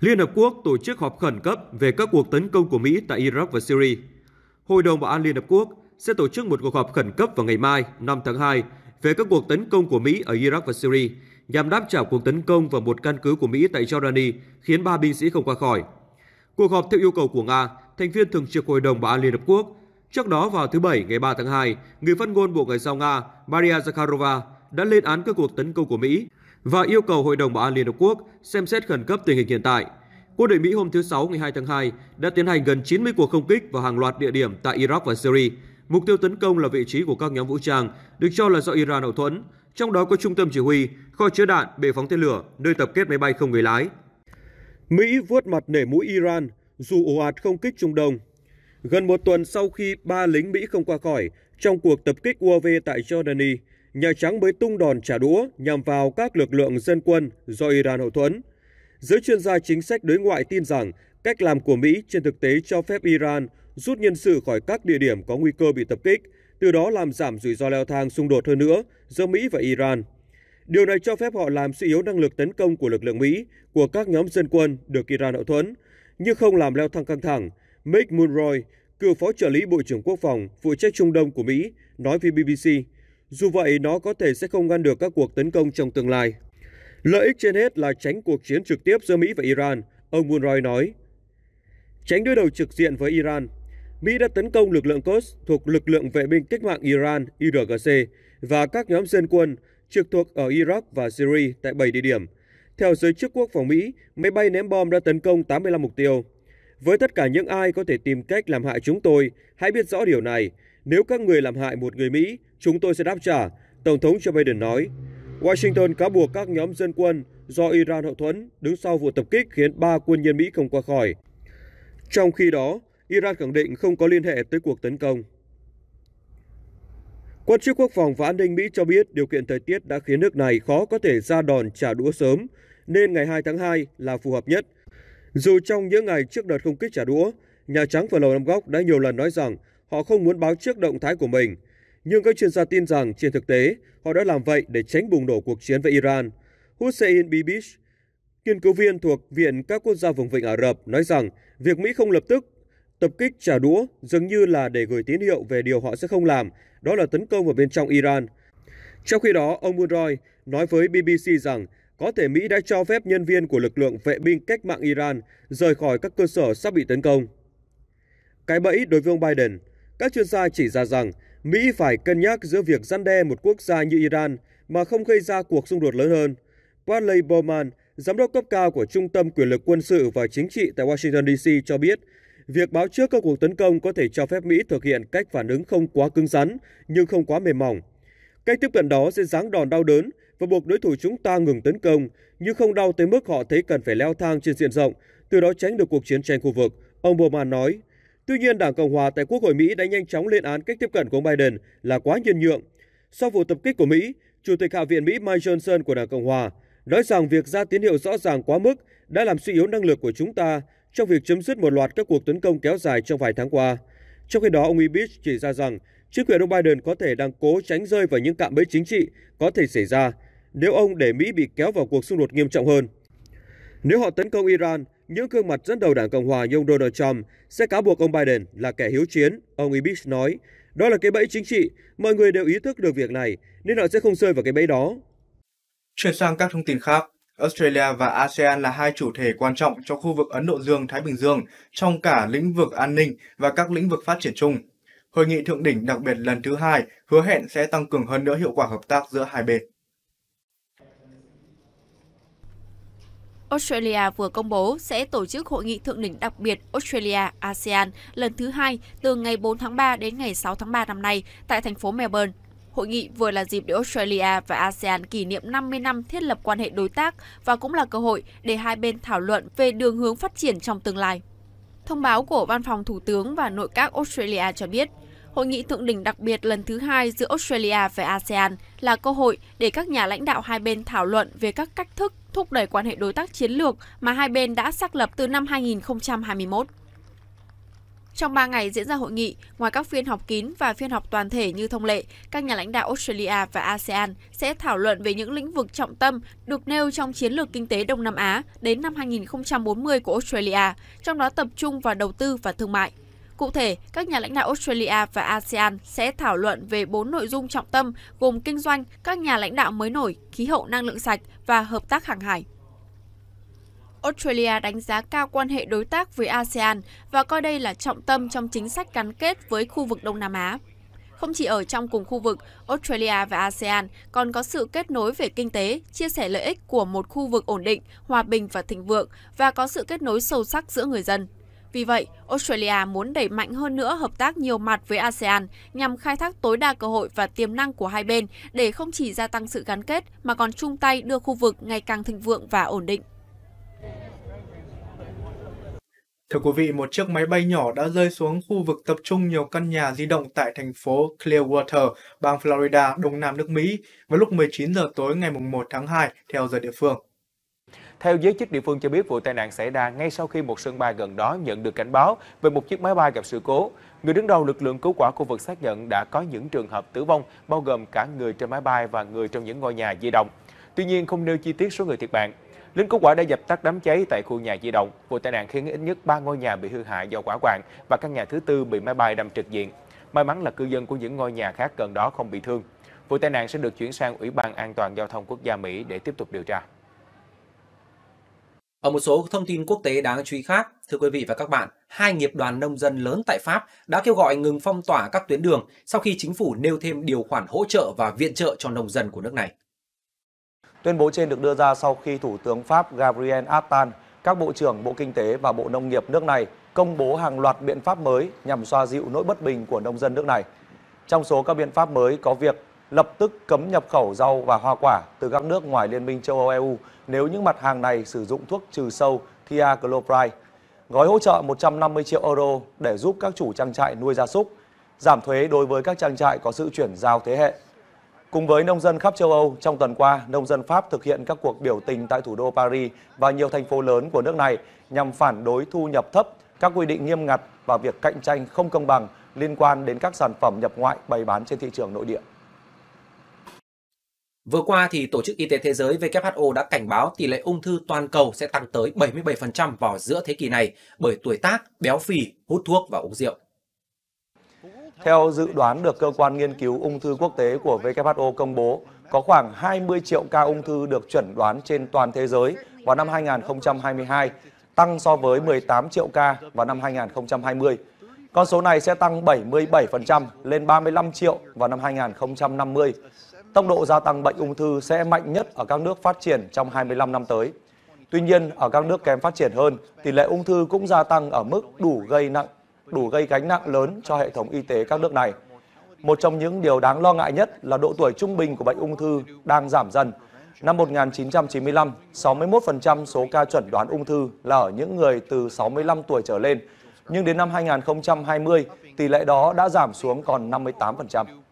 Liên Hợp Quốc tổ chức họp khẩn cấp về các cuộc tấn công của Mỹ tại Iraq và Syria. Hội đồng Bảo an Liên Hợp Quốc sẽ tổ chức một cuộc họp khẩn cấp vào ngày mai, 5 tháng 2, về các cuộc tấn công của Mỹ ở Iraq và Syria nhằm đáp trả cuộc tấn công vào một căn cứ của Mỹ tại Jordani khiến ba binh sĩ không qua khỏi. Cuộc họp theo yêu cầu của Nga, thành viên thường trực Hội đồng Bảo an Liên Hợp Quốc. Trước đó vào thứ Bảy ngày 3 tháng 2, người phát ngôn Bộ Ngoại giao Nga Maria Zakharova đã lên án các cuộc tấn công của Mỹ và yêu cầu Hội đồng Bảo an Liên Hợp Quốc xem xét khẩn cấp tình hình hiện tại. Quân đội Mỹ hôm thứ Sáu ngày 2 tháng 2 đã tiến hành gần 90 cuộc không kích vào hàng loạt địa điểm tại Iraq và Syria. Mục tiêu tấn công là vị trí của các nhóm vũ trang được cho là do Iran hậu thuẫn, trong đó có trung tâm chỉ huy, kho chứa đạn, bệ phóng tên lửa, nơi tập kết máy bay không người lái. Mỹ vuốt mặt nể mũi Iran dù ồ ạt không kích Trung Đông. Gần một tuần sau khi ba lính Mỹ không qua khỏi trong cuộc tập kích UAV tại Jordani, Nhà Trắng mới tung đòn trả đũa nhằm vào các lực lượng dân quân do Iran hậu thuẫn. Giới chuyên gia chính sách đối ngoại tin rằng cách làm của Mỹ trên thực tế cho phép Iran rút nhân sự khỏi các địa điểm có nguy cơ bị tập kích, từ đó làm giảm rủi ro leo thang xung đột hơn nữa giữa Mỹ và Iran. Điều này cho phép họ làm suy yếu năng lực tấn công của lực lượng Mỹ, của các nhóm dân quân được Iran hậu thuẫn, nhưng không làm leo thang căng thẳng. Mick Mulroy, cựu phó trợ lý Bộ trưởng Quốc phòng, phụ trách Trung Đông của Mỹ, nói với BBC, dù vậy, nó có thể sẽ không ngăn được các cuộc tấn công trong tương lai. Lợi ích trên hết là tránh cuộc chiến trực tiếp giữa Mỹ và Iran, ông Munroy nói. Tránh đối đầu trực diện với Iran, Mỹ đã tấn công lực lượng Quds thuộc lực lượng vệ binh cách mạng Iran IRGC và các nhóm dân quân trực thuộc ở Iraq và Syria tại 7 địa điểm. Theo giới chức quốc phòng Mỹ, máy bay ném bom đã tấn công 85 mục tiêu. Với tất cả những ai có thể tìm cách làm hại chúng tôi, hãy biết rõ điều này. Nếu các người làm hại một người Mỹ, Chúng tôi sẽ đáp trả, Tổng thống Joe Biden nói. Washington cáo buộc các nhóm dân quân do Iran hậu thuẫn đứng sau vụ tập kích khiến ba quân nhân Mỹ không qua khỏi. Trong khi đó, Iran khẳng định không có liên hệ tới cuộc tấn công. Quan chức quốc phòng và an ninh Mỹ cho biết điều kiện thời tiết đã khiến nước này khó có thể ra đòn trả đũa sớm, nên ngày 2 tháng 2 là phù hợp nhất. Dù trong những ngày trước đợt không kích trả đũa, Nhà Trắng và Lầu Năm Góc đã nhiều lần nói rằng họ không muốn báo trước động thái của mình – nhưng các chuyên gia tin rằng trên thực tế, họ đã làm vậy để tránh bùng nổ cuộc chiến với Iran. Hussein Bibish, nghiên cứu viên thuộc Viện các quốc gia vùng vịnh Ả Rập, nói rằng việc Mỹ không lập tức tập kích trả đũa dường như là để gửi tín hiệu về điều họ sẽ không làm, đó là tấn công vào bên trong Iran. Trong khi đó, ông Munroy nói với BBC rằng có thể Mỹ đã cho phép nhân viên của lực lượng vệ binh cách mạng Iran rời khỏi các cơ sở sắp bị tấn công. Cái bẫy đối với ông Biden, các chuyên gia chỉ ra rằng Mỹ phải cân nhắc giữa việc răn đe một quốc gia như Iran mà không gây ra cuộc xung đột lớn hơn. Bradley Bowman, giám đốc cấp cao của Trung tâm Quyền lực Quân sự và Chính trị tại Washington DC cho biết, việc báo trước các cuộc tấn công có thể cho phép Mỹ thực hiện cách phản ứng không quá cứng rắn nhưng không quá mềm mỏng. Cách tiếp cận đó sẽ giáng đòn đau đớn và buộc đối thủ chúng ta ngừng tấn công, nhưng không đau tới mức họ thấy cần phải leo thang trên diện rộng, từ đó tránh được cuộc chiến tranh khu vực, ông Bowman nói Tuy nhiên, Đảng Cộng hòa tại Quốc hội Mỹ đã nhanh chóng lên án cách tiếp cận của ông Biden là quá nhân nhượng. Sau vụ tập kích của Mỹ, Chủ tịch Hạ viện Mỹ Mike Johnson của Đảng Cộng hòa nói rằng việc ra tín hiệu rõ ràng quá mức đã làm suy yếu năng lực của chúng ta trong việc chấm dứt một loạt các cuộc tấn công kéo dài trong vài tháng qua. Trong khi đó, ông Ibis chỉ ra rằng chính quyền ông Biden có thể đang cố tránh rơi vào những cạm bẫy chính trị có thể xảy ra nếu ông để Mỹ bị kéo vào cuộc xung đột nghiêm trọng hơn. Nếu họ tấn công Iran, những gương mặt dẫn đầu đảng Cộng hòa như ông Donald Trump sẽ cáo buộc ông Biden là kẻ hiếu chiến, ông Ibis nói. Đó là cái bẫy chính trị, mọi người đều ý thức được việc này nên họ sẽ không rơi vào cái bẫy đó. Chuyển sang các thông tin khác, Australia và ASEAN là hai chủ thể quan trọng cho khu vực Ấn Độ Dương-Thái Bình Dương trong cả lĩnh vực an ninh và các lĩnh vực phát triển chung. Hội nghị thượng đỉnh đặc biệt lần thứ hai hứa hẹn sẽ tăng cường hơn nữa hiệu quả hợp tác giữa hai bên. Australia vừa công bố sẽ tổ chức hội nghị thượng đỉnh đặc biệt Australia-ASEAN lần thứ hai từ ngày 4 tháng 3 đến ngày 6 tháng 3 năm nay tại thành phố Melbourne. Hội nghị vừa là dịp để Australia và ASEAN kỷ niệm 50 năm thiết lập quan hệ đối tác và cũng là cơ hội để hai bên thảo luận về đường hướng phát triển trong tương lai. Thông báo của Văn phòng Thủ tướng và Nội các Australia cho biết, hội nghị thượng đỉnh đặc biệt lần thứ hai giữa Australia và ASEAN là cơ hội để các nhà lãnh đạo hai bên thảo luận về các cách thức thúc đẩy quan hệ đối tác chiến lược mà hai bên đã xác lập từ năm 2021. Trong 3 ngày diễn ra hội nghị, ngoài các phiên họp kín và phiên họp toàn thể như thông lệ, các nhà lãnh đạo Australia và ASEAN sẽ thảo luận về những lĩnh vực trọng tâm được nêu trong chiến lược kinh tế Đông Nam Á đến năm 2040 của Australia, trong đó tập trung vào đầu tư và thương mại. Cụ thể, các nhà lãnh đạo Australia và ASEAN sẽ thảo luận về bốn nội dung trọng tâm gồm kinh doanh, các nhà lãnh đạo mới nổi, khí hậu năng lượng sạch và hợp tác hàng hải. Australia đánh giá cao quan hệ đối tác với ASEAN và coi đây là trọng tâm trong chính sách gắn kết với khu vực Đông Nam Á. Không chỉ ở trong cùng khu vực, Australia và ASEAN còn có sự kết nối về kinh tế, chia sẻ lợi ích của một khu vực ổn định, hòa bình và thịnh vượng và có sự kết nối sâu sắc giữa người dân. Vì vậy, Australia muốn đẩy mạnh hơn nữa hợp tác nhiều mặt với ASEAN nhằm khai thác tối đa cơ hội và tiềm năng của hai bên để không chỉ gia tăng sự gắn kết mà còn chung tay đưa khu vực ngày càng thịnh vượng và ổn định. Thưa quý vị, một chiếc máy bay nhỏ đã rơi xuống khu vực tập trung nhiều căn nhà di động tại thành phố Clearwater, bang Florida, đông nam nước Mỹ vào lúc 19 giờ tối ngày 1 tháng 2 theo giờ địa phương. Theo giới chức địa phương cho biết, vụ tai nạn xảy ra ngay sau khi một sân bay gần đó nhận được cảnh báo về một chiếc máy bay gặp sự cố. Người đứng đầu lực lượng cứu hỏa khu vực xác nhận đã có những trường hợp tử vong, bao gồm cả người trên máy bay và người trong những ngôi nhà di động. Tuy nhiên, không nêu chi tiết số người thiệt mạng. Lính cứu hỏa đã dập tắt đám cháy tại khu nhà di động. Vụ tai nạn khiến ít nhất 3 ngôi nhà bị hư hại do quả hoạn và căn nhà thứ tư bị máy bay đâm trực diện. May mắn là cư dân của những ngôi nhà khác gần đó không bị thương. Vụ tai nạn sẽ được chuyển sang Ủy ban An toàn Giao thông Quốc gia Mỹ để tiếp tục điều tra. Ở một số thông tin quốc tế đáng chú ý khác, thưa quý vị và các bạn, hai nghiệp đoàn nông dân lớn tại Pháp đã kêu gọi ngừng phong tỏa các tuyến đường sau khi chính phủ nêu thêm điều khoản hỗ trợ và viện trợ cho nông dân của nước này. Tuyên bố trên được đưa ra sau khi Thủ tướng Pháp Gabriel Attal, các Bộ trưởng Bộ Kinh tế và Bộ Nông nghiệp nước này công bố hàng loạt biện pháp mới nhằm xoa dịu nỗi bất bình của nông dân nước này. Trong số các biện pháp mới có việc lập tức cấm nhập khẩu rau và hoa quả từ các nước ngoài Liên minh châu Âu EU nếu những mặt hàng này sử dụng thuốc trừ sâu thiaclopride. Gói hỗ trợ 150 triệu euro để giúp các chủ trang trại nuôi gia súc, giảm thuế đối với các trang trại có sự chuyển giao thế hệ. Cùng với nông dân khắp châu Âu, trong tuần qua, nông dân Pháp thực hiện các cuộc biểu tình tại thủ đô Paris và nhiều thành phố lớn của nước này nhằm phản đối thu nhập thấp, các quy định nghiêm ngặt và việc cạnh tranh không công bằng liên quan đến các sản phẩm nhập ngoại bày bán trên thị trường nội địa. Vừa qua thì Tổ chức Y tế Thế giới WHO đã cảnh báo tỷ lệ ung thư toàn cầu sẽ tăng tới 77% vào giữa thế kỷ này bởi tuổi tác, béo phì, hút thuốc và uống rượu. Theo dự đoán được cơ quan nghiên cứu ung thư quốc tế của WHO công bố, có khoảng 20 triệu ca ung thư được chuẩn đoán trên toàn thế giới vào năm 2022, tăng so với 18 triệu ca vào năm 2020. Con số này sẽ tăng 77% lên 35 triệu vào năm 2050 tốc độ gia tăng bệnh ung thư sẽ mạnh nhất ở các nước phát triển trong 25 năm tới. Tuy nhiên, ở các nước kém phát triển hơn, tỷ lệ ung thư cũng gia tăng ở mức đủ gây nặng, đủ gây gánh nặng lớn cho hệ thống y tế các nước này. Một trong những điều đáng lo ngại nhất là độ tuổi trung bình của bệnh ung thư đang giảm dần. Năm 1995, 61% số ca chuẩn đoán ung thư là ở những người từ 65 tuổi trở lên, nhưng đến năm 2020, tỷ lệ đó đã giảm xuống còn 58%.